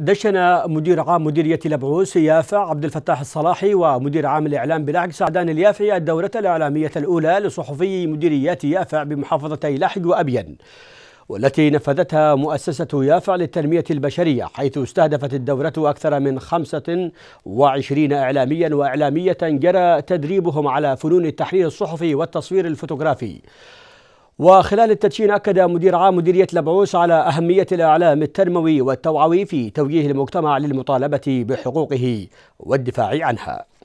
دشن مدير عام مديرية الأبعوث يافع عبد الفتاح الصلاحي ومدير عام الإعلام بالعقل سعدان اليافعي الدورة الإعلامية الأولى لصحفي مديريات يافع بمحافظتي لحج وأبين والتي نفذتها مؤسسة يافع للتنمية البشرية حيث استهدفت الدورة أكثر من 25 إعلاميا وإعلامية جرى تدريبهم على فنون التحرير الصحفي والتصوير الفوتوغرافي وخلال التدشين أكد مدير عام مديرية لبعوس على أهمية الإعلام التنموي والتوعوي في توجيه المجتمع للمطالبة بحقوقه والدفاع عنها